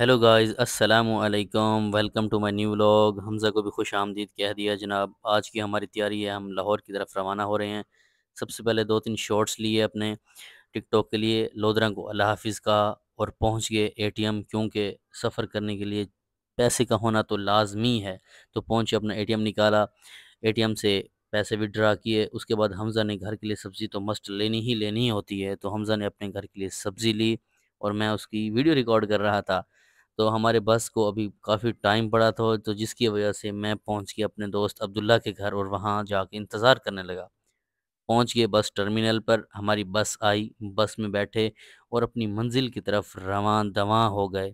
hello guys अस्सलाम वालेकुम welcome to my new vlog Hamza को भी खुश आमदीद कह दिया जनाब आज की हमारी तैयारी है हम लाहौर की तरफ रवाना हो रहे हैं सबसे पहले दो तीन शॉट्स लिए अपने टिकटॉक के लिए लोदरा को अल्लाह हाफिज़ का और पहुंच गए एटीएम क्योंकि सफ़र करने के लिए पैसे का होना तो लाजमी है तो पहुँचे अपना ए निकाला ए से पैसे विड्रा किए उसके बाद हमज़ा ने घर के लिए सब्ज़ी तो मस्ट लेनी ही लेनी ही होती है तो हमज़ा ने अपने घर के लिए सब्ज़ी ली और मैं उसकी वीडियो रिकॉर्ड कर रहा था तो हमारे बस को अभी काफ़ी टाइम पड़ा था तो जिसकी वजह से मैं पहुंच गया अपने दोस्त अब्दुल्ला के घर और वहां जाके इंतज़ार करने लगा पहुंच गए बस टर्मिनल पर हमारी बस आई बस में बैठे और अपनी मंजिल की तरफ रवान दवा हो गए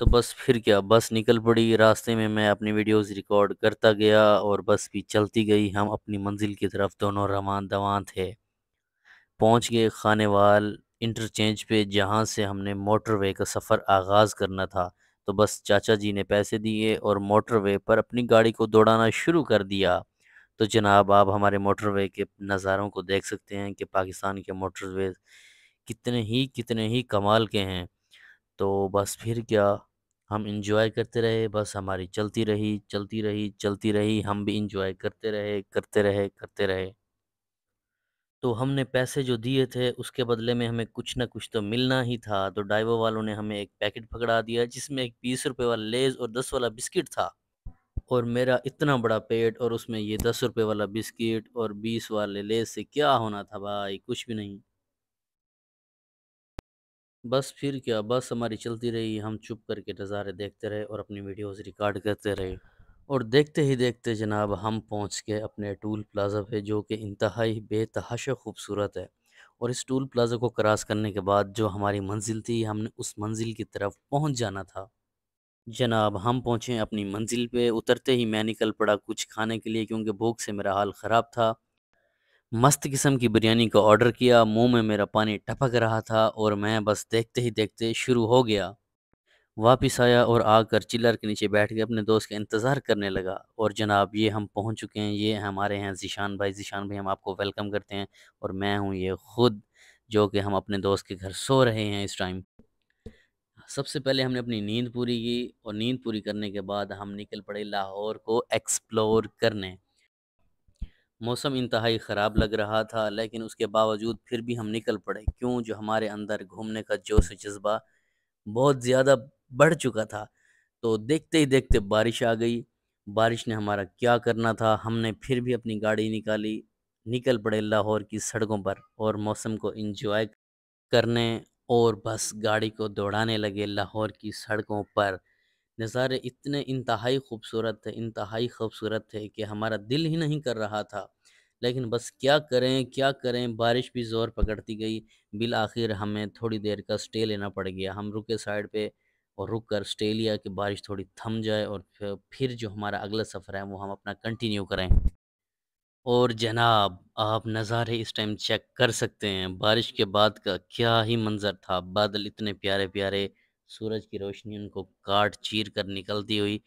तो बस फिर क्या बस निकल पड़ी रास्ते में मैं अपनी वीडियोस रिकॉर्ड करता गया और बस भी चलती गई हम अपनी मंजिल की तरफ दोनों रवान दवा थे पहुंच गए खाने वाल इंटरचेंज पे जहाँ से हमने मोटरवे का सफ़र आगाज़ करना था तो बस चाचा जी ने पैसे दिए और मोटरवे पर अपनी गाड़ी को दौड़ाना शुरू कर दिया तो जनाब आप हमारे मोटरवे के नज़ारों को देख सकते हैं कि पाकिस्तान के मोटरवे कितने ही कितने ही कमाल के हैं तो बस फिर क्या हम इंजॉय करते रहे बस हमारी चलती रही चलती रही चलती रही हम भी इंजॉय करते रहे करते रहे करते रहे तो हमने पैसे जो दिए थे उसके बदले में हमें कुछ ना कुछ तो मिलना ही था तो ड्राइवर वालों ने हमें एक पैकेट पकड़ा दिया जिसमें एक बीस रुपये वाला लेज और दस वाला बिस्किट था और मेरा इतना बड़ा पेट और उसमें ये दस रुपये वाला बिस्किट और बीस वाले लेज से क्या होना था भाई कुछ भी नहीं बस फिर क्या बस हमारी चलती रही हम चुप करके नज़ारे देखते रहे और अपनी वीडियोज़ रिकॉर्ड करते रहे और देखते ही देखते जनाब हम पहुंच के अपने टूल प्लाज़ा पे जो कि इंतहाई बेतहाशा खूबसूरत है और इस टूल प्लाज़ा को क्रॉस करने के बाद जो हमारी मंजिल थी हमने उस मंजिल की तरफ पहुंच जाना था जनाब हम पहुंचे अपनी मंजिल पे उतरते ही मैं निकल पड़ा कुछ खाने के लिए क्योंकि भूख से मेरा हाल ख़राब था मस्त किस्म की बिरयानी का ऑर्डर किया मुँह में मेरा पानी टपक रहा था और मैं बस देखते ही देखते शुरू हो गया वापस आया और आकर चिल्लर के नीचे बैठ के अपने दोस्त का इंतज़ार करने लगा और जनाब ये हम पहुंच चुके हैं ये हमारे हैं जीशान भाई जीशान भाई हम आपको वेलकम करते हैं और मैं हूं ये ख़ुद जो कि हम अपने दोस्त के घर सो रहे हैं इस टाइम सबसे पहले हमने अपनी नींद पूरी की और नींद पूरी करने के बाद हम निकल पड़े लाहौर को एक्सप्लोर करने मौसम इंतहाई ख़राब लग रहा था लेकिन उसके बावजूद फिर भी हम निकल पड़े क्यों जो हमारे अंदर घूमने का जोश जज्बा बहुत ज़्यादा बढ़ चुका था तो देखते ही देखते बारिश आ गई बारिश ने हमारा क्या करना था हमने फिर भी अपनी गाड़ी निकाली निकल पड़े लाहौर की सड़कों पर और मौसम को इंजॉय करने और बस गाड़ी को दौड़ाने लगे लाहौर की सड़कों पर नज़ारे इतने इंतहाई खूबसूरत थे इंतहाई खूबसूरत थे कि हमारा दिल ही नहीं कर रहा था लेकिन बस क्या करें क्या करें बारिश भी ज़ोर पकड़ती गई बिल आखिर हमें थोड़ी देर का स्टे लेना पड़ गया हम रुके साइड पे और रुक कर स्टे लिया कि बारिश थोड़ी थम जाए और फिर जो हमारा अगला सफ़र है वो हम अपना कंटिन्यू करें और जनाब आप नज़ारे इस टाइम चेक कर सकते हैं बारिश के बाद का क्या ही मंज़र था बादल इतने प्यारे प्यारे सूरज की रोशनी उनको काट चीर कर निकलती हुई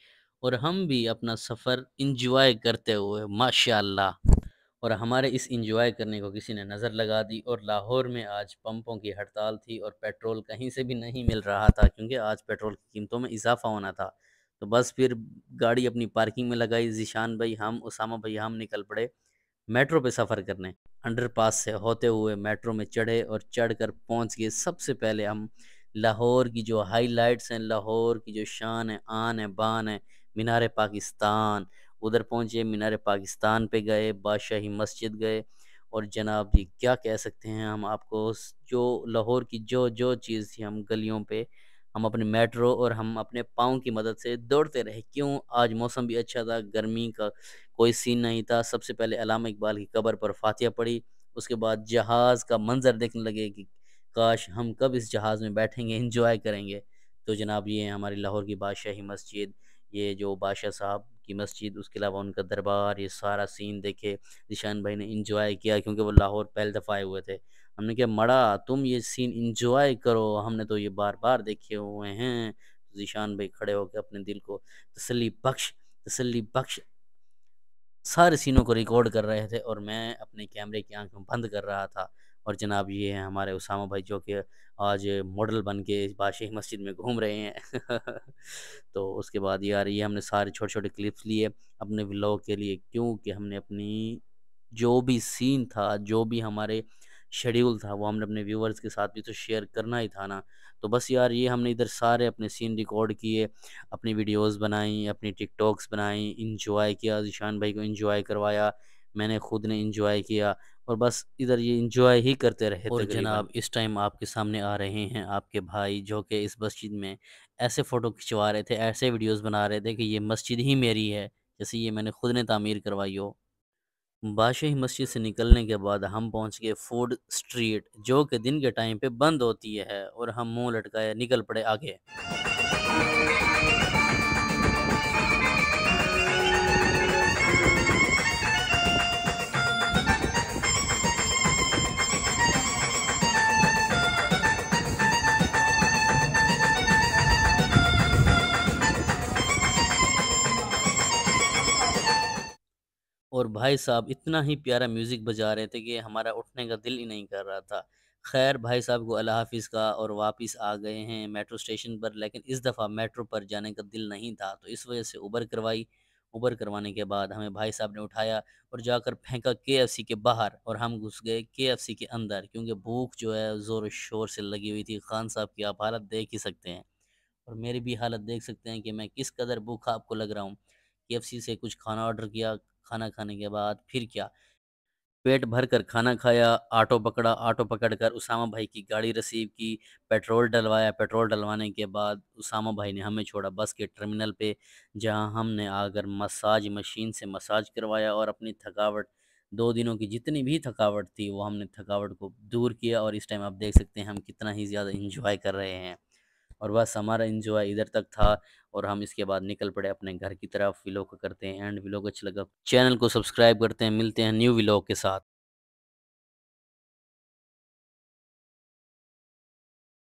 और हम भी अपना सफ़र इंजॉय करते हुए माशाल्लाह और हमारे इस इंजॉय करने को किसी ने नज़र लगा दी और लाहौर में आज पंपों की हड़ताल थी और पेट्रोल कहीं से भी नहीं मिल रहा था क्योंकि आज पेट्रोल की कीमतों में इजाफा होना था तो बस फिर गाड़ी अपनी पार्किंग में लगाई जिशान भाई हम उसामा भाई हम निकल पड़े मेट्रो पे सफ़र करने अंडरपास से होते हुए मेट्रो में चढ़े और चढ़कर पहुंच गए सबसे पहले हम लाहौर की जो लाइट्स हैं लाहौर की जो शान है आन है बान है मीनार पाकिस्तान उधर पहुंचे मीनार पाकिस्तान पे गए बादशाही मस्जिद गए और जनाब जी क्या कह सकते हैं हम आपको जो लाहौर की जो जो चीज़ थी हम गलियों पे हम अपने मेट्रो और हम अपने पाँव की मदद से दौड़ते रहे क्यों आज मौसम भी अच्छा था गर्मी का कोई सीन नहीं था सबसे पहले अलामा इकबाल की कबर पर फातिया पड़ी उसके बाद जहाज़ का मंजर देखने लगे कि काश हम कब इस जहाज़ में बैठेंगे इंजॉय करेंगे तो जनाब ये हमारी लाहौर की बादशाही मस्जिद ये जो बादशाह साहब की मस्जिद उसके अलावा उनका दरबार ये सारा सीन देखे निशान भाई ने इंजॉय किया क्योंकि वो लाहौर पहले दफ़ा आए हुए थे हमने कहा मड़ा तुम ये सीन इंजॉय करो हमने तो ये बार बार देखे हुए हैं जिशान तो भाई खड़े होकर अपने दिल को तसली बख्श तसली बख्श सारे सीनों को रिकॉर्ड कर रहे थे और मैं अपने कैमरे की आंख में बंद कर रहा था और जनाब ये हैं हमारे उसामा भाई जो कि आज मॉडल बन के बादशाह मस्जिद में घूम रहे हैं तो उसके बाद यार ये हमने सारे छोटे छोटे क्लिप्स लिए अपने व्लॉग के लिए क्योंकि हमने अपनी जो भी सीन था जो भी हमारे शेड्यूल था वो हमने अपने व्यूवर्स के साथ भी तो शेयर करना ही था ना तो बस यार ये हमने इधर सारे अपने सीन रिकॉर्ड किए अपनी वीडियोस बनाई अपनी टिकटॉक्स बनाई इंजॉय किया ईशान भाई को इंजॉय करवाया मैंने खुद ने इंजॉय किया और बस इधर ये इंजॉय ही करते रहे और जनाब इस टाइम आपके सामने आ रहे हैं आपके भाई जो कि इस मस्जिद में ऐसे फ़ोटो खिंचवा रहे थे ऐसे वीडियोस बना रहे थे कि ये मस्जिद ही मेरी है जैसे ये मैंने खुद ने तामीर करवाई हो बादशाही मस्जिद से निकलने के बाद हम पहुंच गए फूड स्ट्रीट जो कि दिन के टाइम पे बंद होती है और हम मुंह लटकाए निकल पड़े आगे और भाई साहब इतना ही प्यारा म्यूज़िक बजा रहे थे कि हमारा उठने का दिल ही नहीं कर रहा था खैर भाई साहब को अल्लाह हाफिज़ का और वापस आ गए हैं मेट्रो स्टेशन पर लेकिन इस दफ़ा मेट्रो पर जाने का दिल नहीं था तो इस वजह से उबर करवाई उबर करवाने के बाद हमें भाई साहब ने उठाया और जाकर फेंका के के बाहर और हम घुस गए के के अंदर क्योंकि भूख जो है ज़ोर शोर से लगी हुई थी खान साहब की आप हालत देख ही सकते हैं और मेरी भी हालत देख सकते हैं कि मैं किस कदर भूखा आपको लग रहा हूँ के से कुछ खाना ऑर्डर किया खाना खाने के बाद फिर क्या पेट भर कर खाना खाया ऑटो पकड़ा ऑटो पकड़ कर उसामा भाई की गाड़ी रसीव की पेट्रोल डलवाया पेट्रोल डलवाने के बाद उसामा भाई ने हमें छोड़ा बस के टर्मिनल पे जहां हमने आकर मसाज मशीन से मसाज करवाया और अपनी थकावट दो दिनों की जितनी भी थकावट थी वो हमने थकावट को दूर किया और इस टाइम आप देख सकते हैं हम कितना ही ज़्यादा इंजॉय कर रहे हैं और बस हमारा इंजॉय इधर तक था और हम इसके बाद निकल पड़े अपने घर की तरफ विलो को करते हैं एंड विलो अच्छा लगा चैनल को सब्सक्राइब करते हैं मिलते हैं न्यू विलो के साथ